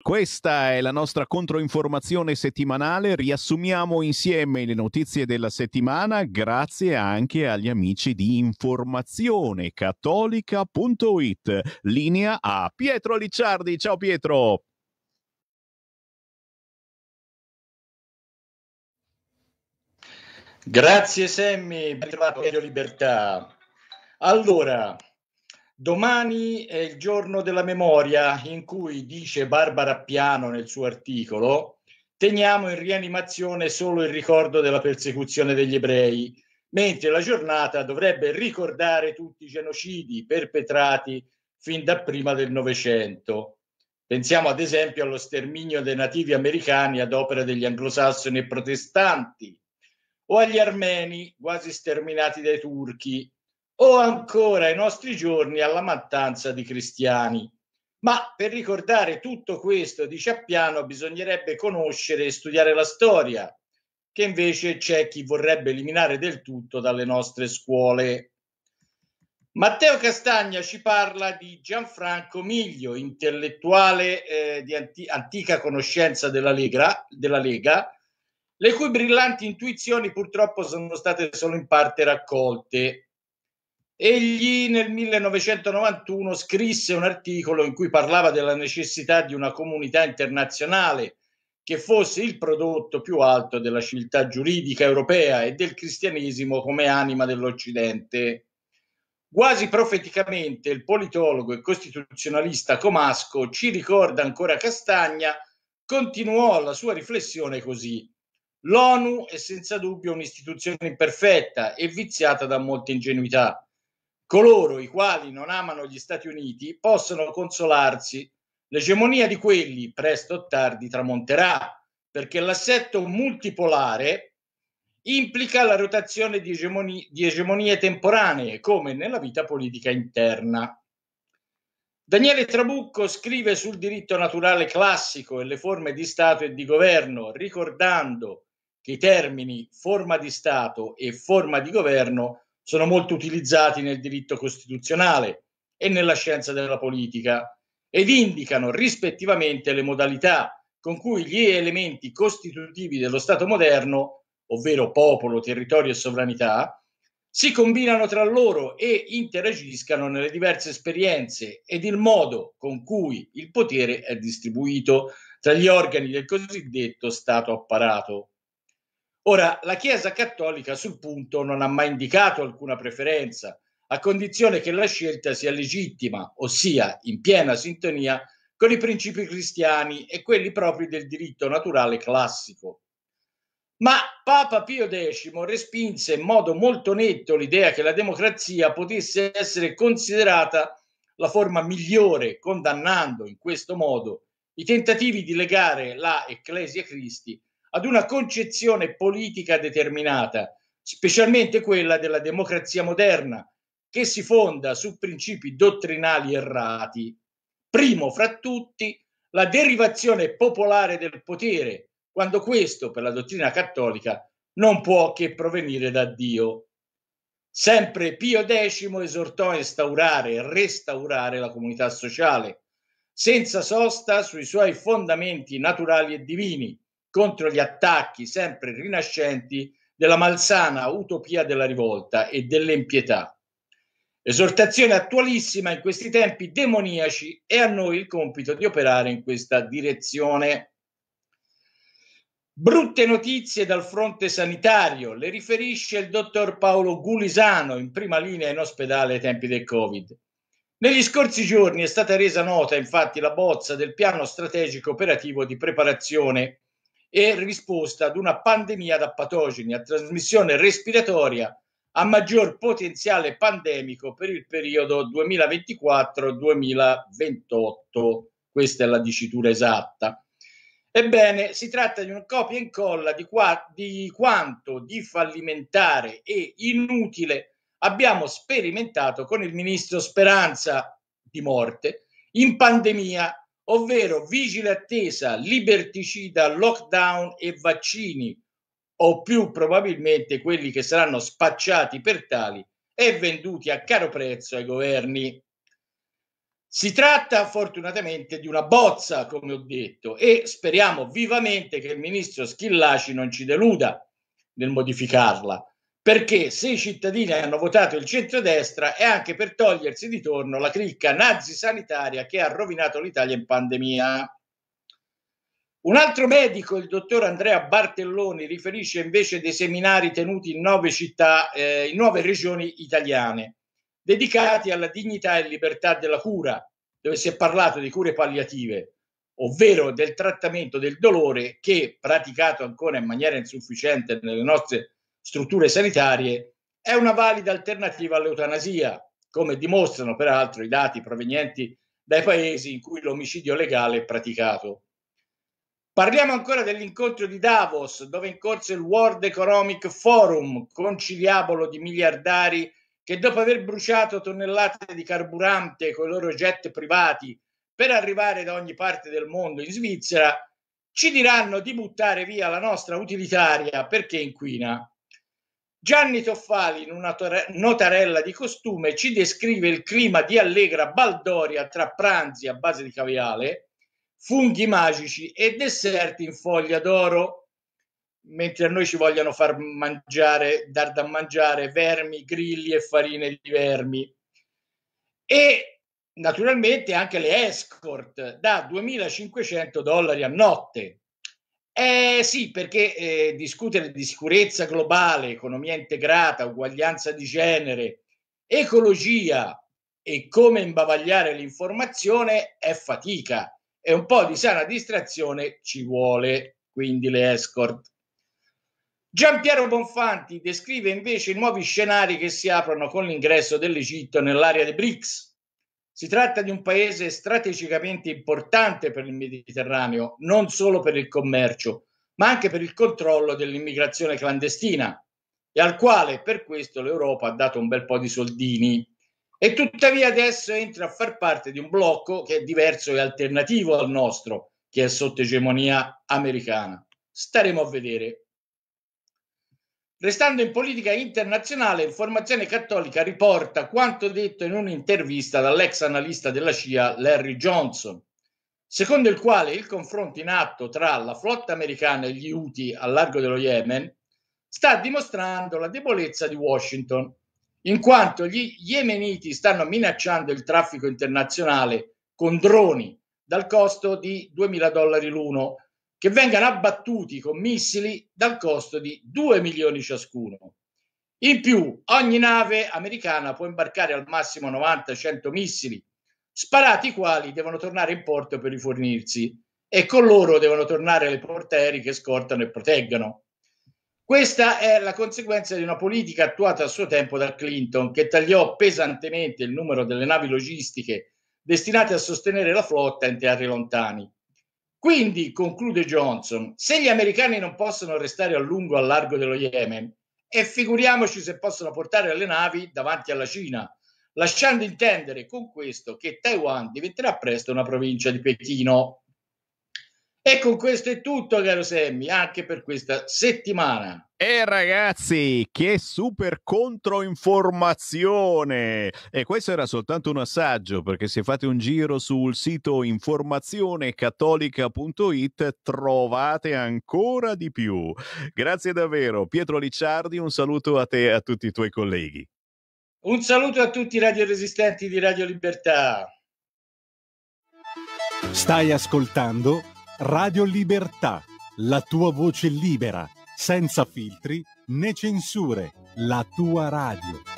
Questa è la nostra controinformazione settimanale, riassumiamo insieme le notizie della settimana grazie anche agli amici di informazionecattolica.it. Linea a Pietro Licciardi, ciao Pietro! Grazie Semmi, ben trovato Radio Libertà. Allora, Domani è il giorno della memoria in cui, dice Barbara Piano nel suo articolo, teniamo in rianimazione solo il ricordo della persecuzione degli ebrei, mentre la giornata dovrebbe ricordare tutti i genocidi perpetrati fin da prima del Novecento. Pensiamo ad esempio allo sterminio dei nativi americani ad opera degli anglosassoni e protestanti o agli armeni quasi sterminati dai turchi o ancora ai nostri giorni alla mattanza di cristiani. Ma per ricordare tutto questo di Ciappiano bisognerebbe conoscere e studiare la storia, che invece c'è chi vorrebbe eliminare del tutto dalle nostre scuole. Matteo Castagna ci parla di Gianfranco Miglio, intellettuale eh, di anti antica conoscenza della Lega, della Lega, le cui brillanti intuizioni purtroppo sono state solo in parte raccolte Egli nel 1991 scrisse un articolo in cui parlava della necessità di una comunità internazionale che fosse il prodotto più alto della civiltà giuridica europea e del cristianesimo come anima dell'Occidente. Quasi profeticamente il politologo e costituzionalista Comasco ci ricorda ancora Castagna, continuò la sua riflessione così. L'ONU è senza dubbio un'istituzione imperfetta e viziata da molte ingenuità coloro i quali non amano gli Stati Uniti possono consolarsi. L'egemonia di quelli presto o tardi tramonterà, perché l'assetto multipolare implica la rotazione di, egemoni- di egemonie temporanee, come nella vita politica interna. Daniele Trabucco scrive sul diritto naturale classico e le forme di Stato e di governo, ricordando che i termini forma di Stato e forma di governo sono molto utilizzati nel diritto costituzionale e nella scienza della politica ed indicano rispettivamente le modalità con cui gli elementi costitutivi dello Stato moderno, ovvero popolo, territorio e sovranità, si combinano tra loro e interagiscano nelle diverse esperienze ed il modo con cui il potere è distribuito tra gli organi del cosiddetto Stato apparato. Ora, la Chiesa cattolica sul punto non ha mai indicato alcuna preferenza, a condizione che la scelta sia legittima, ossia in piena sintonia con i principi cristiani e quelli propri del diritto naturale classico. Ma Papa Pio X respinse in modo molto netto l'idea che la democrazia potesse essere considerata la forma migliore, condannando in questo modo i tentativi di legare la Ecclesia Christi ad una concezione politica determinata, specialmente quella della democrazia moderna, che si fonda su principi dottrinali errati. Primo fra tutti, la derivazione popolare del potere, quando questo, per la dottrina cattolica, non può che provenire da Dio. Sempre Pio X esortò a instaurare e restaurare la comunità sociale, senza sosta sui suoi fondamenti naturali e divini, contro gli attacchi sempre rinascenti della malsana utopia della rivolta e dell'impietà. Esortazione attualissima in questi tempi demoniaci e a noi il compito di operare in questa direzione. Brutte notizie dal fronte sanitario, le riferisce il dottor Paolo Gulisano in prima linea in ospedale ai tempi del Covid. Negli scorsi giorni è stata resa nota infatti la bozza del piano strategico operativo di preparazione e risposta ad una pandemia da patogeni a trasmissione respiratoria a maggior potenziale pandemico per il periodo 2024-2028. Questa è la dicitura esatta. Ebbene, si tratta di un copia e incolla di, qua, di quanto di fallimentare e inutile abbiamo sperimentato con il ministro Speranza di morte in pandemia ovvero vigile attesa, liberticida, lockdown e vaccini, o più probabilmente quelli che saranno spacciati per tali e venduti a caro prezzo ai governi. Si tratta fortunatamente di una bozza, come ho detto, e speriamo vivamente che il ministro Schillaci non ci deluda nel modificarla, perché se i cittadini hanno votato il centrodestra è anche per togliersi di torno la cricca nazi-sanitaria che ha rovinato l'Italia in pandemia. Un altro medico, il dottor Andrea Bartelloni, riferisce invece dei seminari tenuti in nove città, eh, in nove regioni italiane, dedicati alla dignità e libertà della cura, dove si è parlato di cure palliative, ovvero del trattamento del dolore che, praticato ancora in maniera insufficiente nelle nostre strutture sanitarie è una valida alternativa all'eutanasia, come dimostrano peraltro i dati provenienti dai paesi in cui l'omicidio legale è praticato. Parliamo ancora dell'incontro di Davos, dove è in corso il World Economic Forum, conciliabolo di miliardari che dopo aver bruciato tonnellate di carburante con i loro jet privati per arrivare da ogni parte del mondo in Svizzera, ci diranno di buttare via la nostra utilitaria perché inquina. Gianni Toffali, in una notarella di costume, ci descrive il clima di allegra baldoria tra pranzi a base di caviale, funghi magici e dessert in foglia d'oro, mentre a noi ci vogliono far mangiare, dar da mangiare vermi, grilli e farine di vermi. E naturalmente anche le escort da 2.500 dollari a notte. Eh sì, perché eh, discutere di sicurezza globale, economia integrata, uguaglianza di genere, ecologia e come imbavagliare l'informazione è fatica e un po' di sana distrazione ci vuole, quindi le escort. Giampiero Bonfanti descrive invece i nuovi scenari che si aprono con l'ingresso dell'Egitto nell'area dei BRICS, si tratta di un paese strategicamente importante per il Mediterraneo, non solo per il commercio, ma anche per il controllo dell'immigrazione clandestina e al quale per questo l'Europa ha dato un bel po' di soldini. E tuttavia adesso entra a far parte di un blocco che è diverso e alternativo al nostro, che è sotto egemonia americana. Staremo a vedere Restando in politica internazionale, Informazione Cattolica riporta quanto detto in un'intervista dall'ex analista della CIA Larry Johnson, secondo il quale il confronto in atto tra la flotta americana e gli Houthi al largo dello Yemen sta dimostrando la debolezza di Washington, in quanto gli yemeniti stanno minacciando il traffico internazionale con droni dal costo di 2.000 dollari l'uno che vengano abbattuti con missili dal costo di 2 milioni ciascuno. In più, ogni nave americana può imbarcare al massimo 90-100 missili, sparati i quali devono tornare in porto per rifornirsi e con loro devono tornare le portaerei che scortano e proteggano. Questa è la conseguenza di una politica attuata a suo tempo da Clinton, che tagliò pesantemente il numero delle navi logistiche destinate a sostenere la flotta in teatri lontani. Quindi, conclude Johnson, se gli americani non possono restare a lungo al largo dello Yemen, e figuriamoci se possono portare le navi davanti alla Cina, lasciando intendere con questo che Taiwan diventerà presto una provincia di Pechino. E con questo è tutto, caro Semmi, anche per questa settimana. E ragazzi, che super controinformazione! E questo era soltanto un assaggio, perché se fate un giro sul sito informazionecattolica.it trovate ancora di più. Grazie davvero. Pietro Licciardi, un saluto a te e a tutti i tuoi colleghi. Un saluto a tutti i radioresistenti di Radio Libertà. Stai ascoltando Radio Libertà, la tua voce libera, senza filtri né censure, la tua radio.